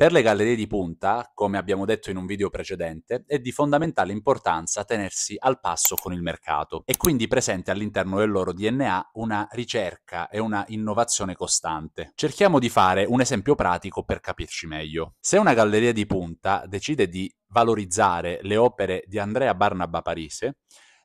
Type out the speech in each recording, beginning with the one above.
Per le gallerie di punta, come abbiamo detto in un video precedente, è di fondamentale importanza tenersi al passo con il mercato e quindi presente all'interno del loro DNA una ricerca e una innovazione costante. Cerchiamo di fare un esempio pratico per capirci meglio. Se una galleria di punta decide di valorizzare le opere di Andrea Barnaba Parise,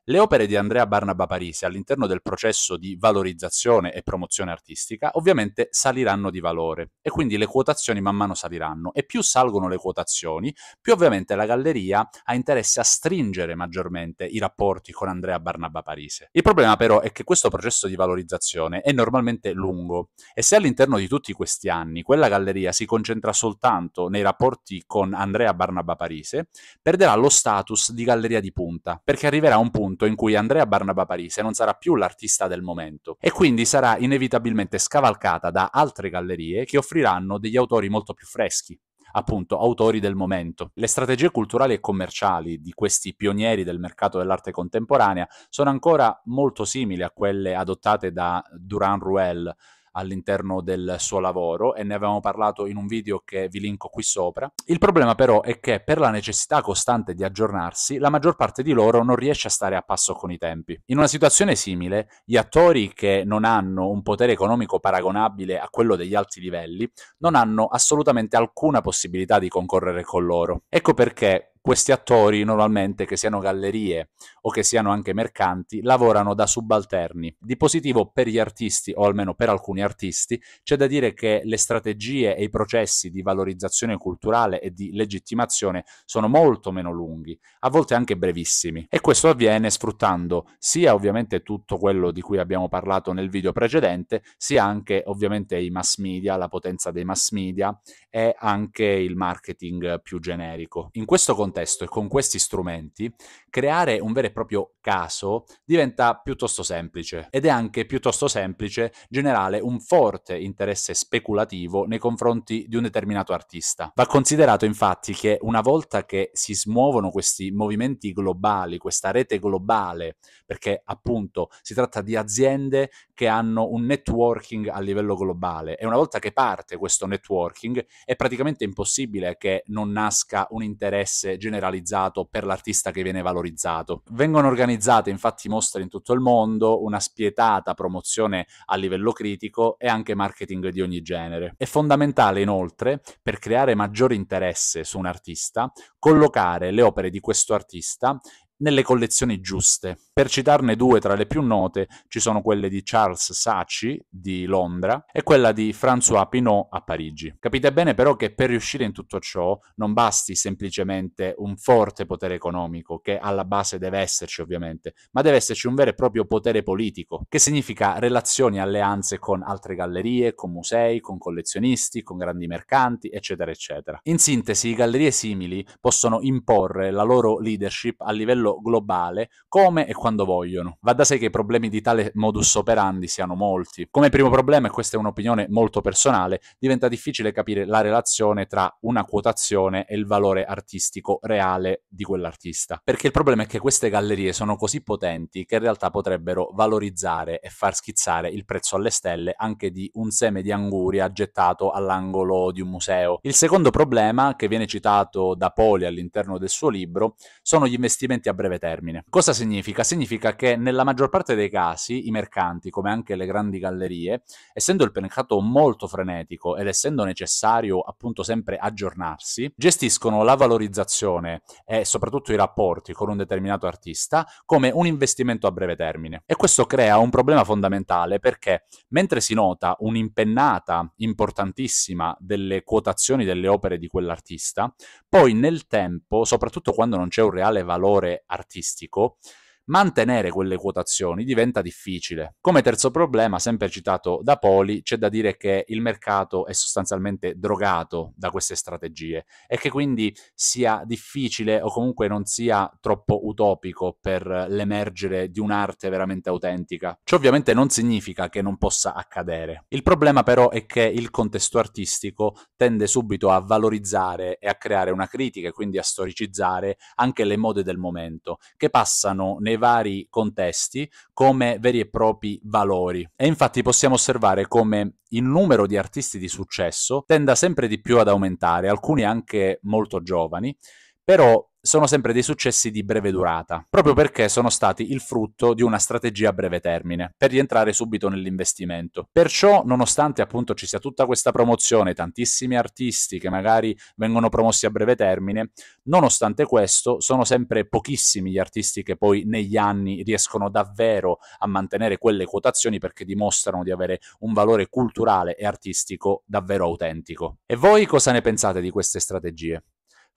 le opere di Andrea Barnaba Parisi all'interno del processo di valorizzazione e promozione artistica ovviamente saliranno di valore e quindi le quotazioni man mano saliranno e più salgono le quotazioni, più ovviamente la galleria ha interesse a stringere maggiormente i rapporti con Andrea Barnaba Parise. Il problema però è che questo processo di valorizzazione è normalmente lungo e se all'interno di tutti questi anni quella galleria si concentra soltanto nei rapporti con Andrea Barnaba Parise, perderà lo status di galleria di punta perché arriverà a un punto punto in cui Andrea Barnaba Parise non sarà più l'artista del momento e quindi sarà inevitabilmente scavalcata da altre gallerie che offriranno degli autori molto più freschi appunto autori del momento. Le strategie culturali e commerciali di questi pionieri del mercato dell'arte contemporanea sono ancora molto simili a quelle adottate da Durand Ruel all'interno del suo lavoro e ne avevamo parlato in un video che vi linko qui sopra. Il problema però è che per la necessità costante di aggiornarsi, la maggior parte di loro non riesce a stare a passo con i tempi. In una situazione simile, gli attori che non hanno un potere economico paragonabile a quello degli alti livelli non hanno assolutamente alcuna possibilità di concorrere con loro. Ecco perché questi attori normalmente, che siano gallerie o che siano anche mercanti, lavorano da subalterni. Di positivo per gli artisti, o almeno per alcuni artisti, c'è da dire che le strategie e i processi di valorizzazione culturale e di legittimazione sono molto meno lunghi, a volte anche brevissimi. E questo avviene sfruttando sia ovviamente tutto quello di cui abbiamo parlato nel video precedente, sia anche ovviamente i mass media, la potenza dei mass media e anche il marketing più generico. In questo contesto contesto e con questi strumenti creare un vero e proprio caso diventa piuttosto semplice ed è anche piuttosto semplice generare un forte interesse speculativo nei confronti di un determinato artista. Va considerato infatti che una volta che si smuovono questi movimenti globali, questa rete globale, perché appunto si tratta di aziende che hanno un networking a livello globale e una volta che parte questo networking è praticamente impossibile che non nasca un interesse generalizzato per l'artista che viene valorizzato. Vengono organizzate organizzate infatti mostre in tutto il mondo, una spietata promozione a livello critico e anche marketing di ogni genere. È fondamentale inoltre, per creare maggior interesse su un artista, collocare le opere di questo artista nelle collezioni giuste. Per citarne due tra le più note ci sono quelle di Charles Saatchi di Londra e quella di François Pinault a Parigi. Capite bene però che per riuscire in tutto ciò non basti semplicemente un forte potere economico, che alla base deve esserci ovviamente, ma deve esserci un vero e proprio potere politico, che significa relazioni e alleanze con altre gallerie, con musei, con collezionisti, con grandi mercanti, eccetera, eccetera. In sintesi, gallerie simili possono imporre la loro leadership a livello livello globale come e quando vogliono. Va da sé che i problemi di tale modus operandi siano molti. Come primo problema, e questa è un'opinione molto personale, diventa difficile capire la relazione tra una quotazione e il valore artistico reale di quell'artista. Perché il problema è che queste gallerie sono così potenti che in realtà potrebbero valorizzare e far schizzare il prezzo alle stelle anche di un seme di anguria gettato all'angolo di un museo. Il secondo problema, che viene citato da Poli all'interno del suo libro, sono gli investimenti a breve termine. Cosa significa? Significa che nella maggior parte dei casi i mercanti, come anche le grandi gallerie, essendo il mercato molto frenetico ed essendo necessario appunto sempre aggiornarsi, gestiscono la valorizzazione e soprattutto i rapporti con un determinato artista come un investimento a breve termine. E questo crea un problema fondamentale perché mentre si nota un'impennata importantissima delle quotazioni delle opere di quell'artista, poi nel tempo, soprattutto quando non c'è un reale valore artistico mantenere quelle quotazioni diventa difficile. Come terzo problema, sempre citato da Poli, c'è da dire che il mercato è sostanzialmente drogato da queste strategie e che quindi sia difficile o comunque non sia troppo utopico per l'emergere di un'arte veramente autentica. Ciò ovviamente non significa che non possa accadere. Il problema però è che il contesto artistico tende subito a valorizzare e a creare una critica e quindi a storicizzare anche le mode del momento, che passano nei nei vari contesti come veri e propri valori. E infatti possiamo osservare come il numero di artisti di successo tenda sempre di più ad aumentare, alcuni anche molto giovani, però sono sempre dei successi di breve durata, proprio perché sono stati il frutto di una strategia a breve termine, per rientrare subito nell'investimento. Perciò, nonostante appunto ci sia tutta questa promozione, tantissimi artisti che magari vengono promossi a breve termine, nonostante questo sono sempre pochissimi gli artisti che poi negli anni riescono davvero a mantenere quelle quotazioni perché dimostrano di avere un valore culturale e artistico davvero autentico. E voi cosa ne pensate di queste strategie?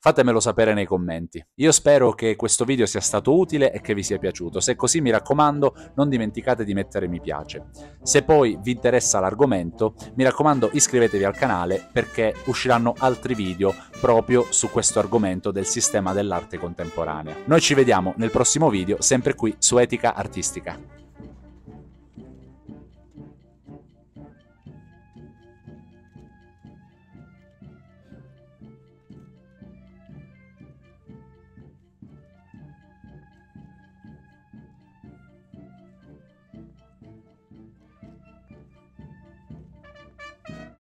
fatemelo sapere nei commenti. Io spero che questo video sia stato utile e che vi sia piaciuto, se così mi raccomando non dimenticate di mettere mi piace. Se poi vi interessa l'argomento, mi raccomando iscrivetevi al canale perché usciranno altri video proprio su questo argomento del sistema dell'arte contemporanea. Noi ci vediamo nel prossimo video, sempre qui su Etica Artistica.